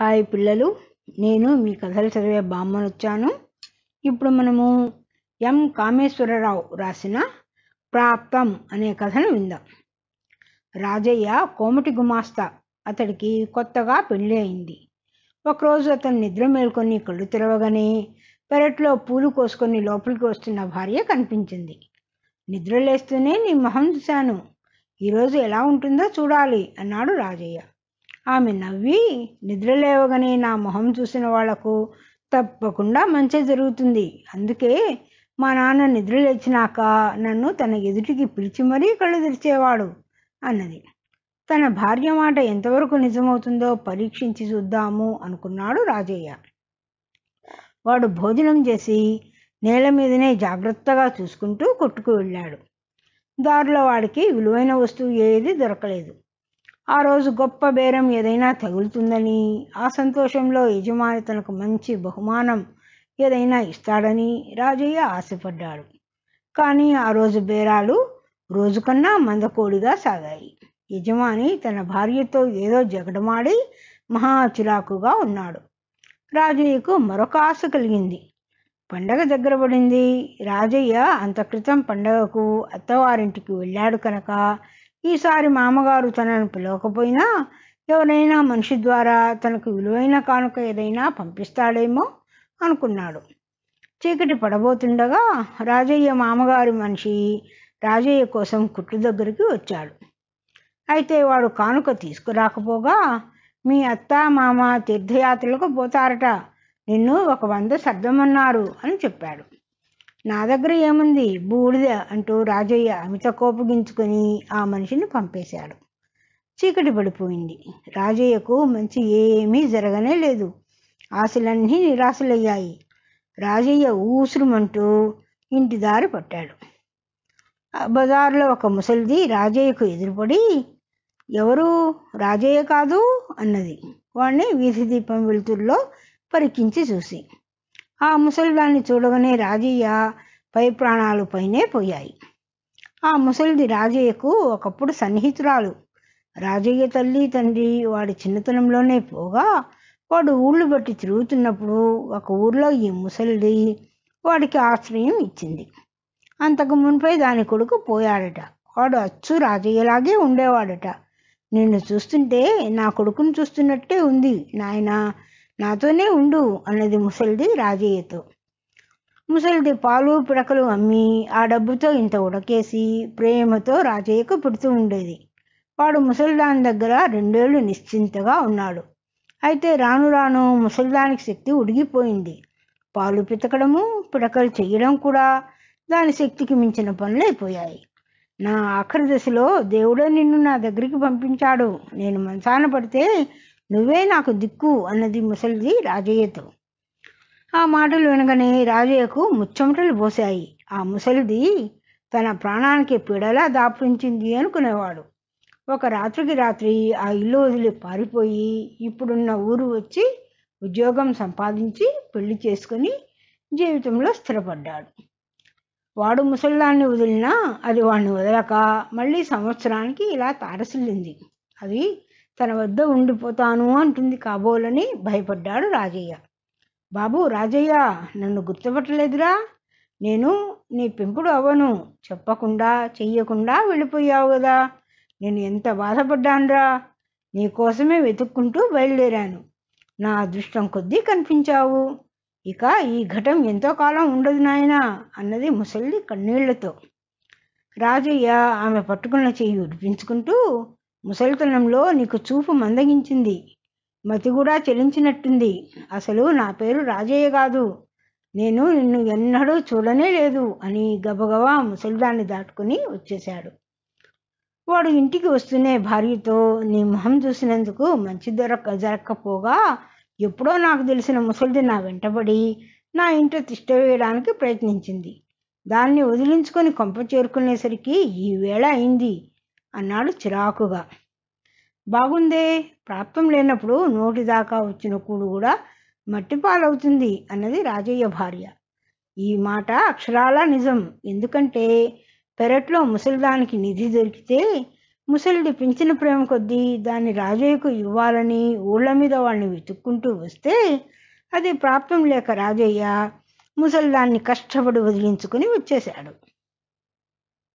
hi పిల్లలు నేను మీ కథలు చదివే బామ్మను వచ్చాను ఇప్పుడు మనము ఎం కామేశ్వరరావు రాసిన ప్రాప్తం అనే కథను విందాం రాజయ్య కోమటి గుమాస్తా అతడికి కొత్తగా పెళ్ళి అయింది ఒకరోజు అతను నిద్ర మేల్కొని కళ్ళు తెరవగానే పెరట్లో పూలు కోసుకొని లోపలికి వస్తున్న భార్య కనిపించింది నిద్రలేస్తూనే నీ మొహం చూశాను ఈరోజు ఎలా ఉంటుందో చూడాలి అన్నాడు రాజయ్య ఆమె నవ్వి నిద్రలేవగానే నా మొహం చూసిన వాళ్లకు తప్పకుండా మంచి జరుగుతుంది అందుకే మా నాన్న నిద్ర లేచినాక నన్ను తన ఎదుటికి పిలిచి మరీ కళ్ళు తెరిచేవాడు అన్నది తన భార్య మాట ఎంతవరకు నిజమవుతుందో పరీక్షించి చూద్దాము అనుకున్నాడు రాజయ్య వాడు భోజనం చేసి నేల మీదనే జాగ్రత్తగా చూసుకుంటూ కొట్టుకు వెళ్ళాడు దారిలో వాడికి విలువైన వస్తువు ఏది దొరకలేదు ఆ రోజు గొప్ప బేరం ఏదైనా తగులుతుందని ఆ సంతోషంలో యజమాని తనకు మంచి బహుమానం ఏదైనా ఇస్తాడని రాజయ్య ఆశపడ్డాడు కానీ ఆ రోజు బేరాలు రోజుకన్నా మందకోడిగా సాగాయి యజమాని తన భార్యతో ఏదో జగడమాడి మహా చిరాకుగా ఉన్నాడు రాజయ్యకు మరొక ఆశ కలిగింది పండగ దగ్గర పడింది రాజయ్య అంత క్రితం పండగకు అత్తవారింటికి వెళ్ళాడు కనుక ఈసారి మామగారు తనను పిలవకపోయినా ఎవరైనా మనిషి ద్వారా తనకు విలువైన కానుక ఏదైనా పంపిస్తాడేమో అనుకున్నాడు చీకటి పడబోతుండగా రాజయ్య మామగారి మనిషి రాజయ్య కోసం కుట్టు దగ్గరికి వచ్చాడు అయితే వాడు కానుక తీసుకురాకపోగా మీ అత్త మామ తీర్థయాత్రలకు పోతారట నిన్ను ఒక వంద సర్దమన్నారు అని చెప్పాడు నా దగ్గర ఏముంది బూడిద అంటూ రాజయ్య అమిత కోపగించుకొని ఆ మనిషిని పంపేశాడు చీకటి పడిపోయింది రాజయ్యకు మంచి ఏమీ జరగనే లేదు ఆశలన్నీ నిరాశలయ్యాయి రాజయ్య ఊసురుమంటూ ఇంటి దారి పట్టాడు బజార్లో ఒక ముసలిది రాజయ్యకు ఎదురుపడి ఎవరు రాజయ్య కాదు అన్నది వాణ్ణి వీధి దీపం వెలుతుల్లో పరికించి చూసి ఆ ముసలిదాన్ని చూడగానే రాజయ్య పై ప్రాణాలు పైనే పోయాయి ఆ ముసలిది రాజయ్యకు ఒకప్పుడు సన్నిహితురాలు రాజయ్య తల్లి తండ్రి వాడి చిన్నతనంలోనే పోగా వాడు ఊళ్ళు బట్టి తిరుగుతున్నప్పుడు ఒక ఊర్లో ఈ ముసలిది వాడికి ఆశ్రయం ఇచ్చింది అంతకు మునిపై దాని కొడుకు పోయాడట వాడు అచ్చు రాజయ్యలాగే ఉండేవాడట నిన్ను చూస్తుంటే నా కొడుకును చూస్తున్నట్టే ఉంది నాయనా నాతోనే ఉండు అన్నది ముసలిది రాజయ్యతో ముసలిది పాలు పిడకలు అమ్మి ఆ డబ్బుతో ఇంత ఉడకేసి ప్రేమతో రాజయ్యకు పుడుతూ ఉండేది వాడు ముసలిదాని దగ్గర రెండేళ్లు నిశ్చింతగా ఉన్నాడు అయితే రాను రాను ముసలిదానికి శక్తి ఉడిగిపోయింది పాలు పితకడము పిడకలు చేయడం కూడా దాని శక్తికి మించిన పనులైపోయాయి నా ఆఖరి దశలో దేవుడే నిన్ను నా దగ్గరికి పంపించాడు నేను మనసాన పడితే నువ్వే నాకు దిక్కు అన్నది ముసలిది రాజయ్యతో ఆ మాటలు వినగానే రాజయ్యకు ముచ్చమటలు పోసాయి ఆ ముసలిది తన ప్రాణానికి పిడలా దాపురించింది అనుకునేవాడు ఒక రాత్రికి రాత్రి ఆ ఇల్లు వదిలి పారిపోయి ఇప్పుడున్న ఊరు వచ్చి ఉద్యోగం సంపాదించి పెళ్లి చేసుకుని జీవితంలో స్థిరపడ్డాడు వాడు ముసల్దాన్ని వదిలినా అది వాడిని వదలక మళ్ళీ సంవత్సరానికి ఇలా తారసిల్లింది అది తన వద్ద ఉండిపోతాను అంటుంది కాబోలని భయపడ్డాడు రాజయ్య బాబు రాజయ్య నన్ను గుర్తుపట్టలేదురా నేను నీ పెంపుడు అవ్వను చెప్పకుండా చెయ్యకుండా వెళ్ళిపోయావు కదా నేను ఎంత బాధపడ్డానురా నీ కోసమే వెతుక్కుంటూ బయలుదేరాను నా అదృష్టం కొద్దీ కనిపించావు ఇక ఈ ఘటం ఎంతో కాలం ఉండదు నాయనా అన్నది ముసలి కన్నీళ్లతో రాజయ్య ఆమె పట్టుకున్న చెయ్యి ఉడిపించుకుంటూ ముసలితనంలో నీకు చూపు మందగించింది మతి కూడా చెలించినట్టుంది అసలు నా పేరు రాజయ్య కాదు నేను నిన్ను ఎన్నడూ చూడనే లేదు అని గబగబా ముసలిదాన్ని దాటుకుని వచ్చేశాడు వాడు ఇంటికి వస్తూనే భార్యతో నీ మొహం చూసినందుకు మంచి దొరక జరక్కపోగా ఎప్పుడో నాకు తెలిసిన ముసలిది నా వెంటబడి నా ఇంట్లో తిష్ట వేయడానికి ప్రయత్నించింది దాన్ని వదిలించుకొని కొంప చేరుకునేసరికి ఈ వేళ అయింది అన్నాడు చిరాకుగా బాగుందే ప్రాప్తం లేనప్పుడు నోటి దాకా వచ్చిన కూడు కూడా మట్టిపాలవుతుంది అన్నది రాజయ్య భార్య ఈ మాట అక్షరాల నిజం ఎందుకంటే పెరట్లో ముసలిదానికి నిధి దొరికితే ముసలిడి పెంచిన ప్రేమ కొద్దీ దాన్ని రాజయ్యకు ఇవ్వాలని ఊళ్ళ మీద వాళ్ళని వెతుక్కుంటూ వస్తే అది ప్రాప్తం లేక రాజయ్య ముసలిదాన్ని కష్టపడి వదిలించుకుని వచ్చేశాడు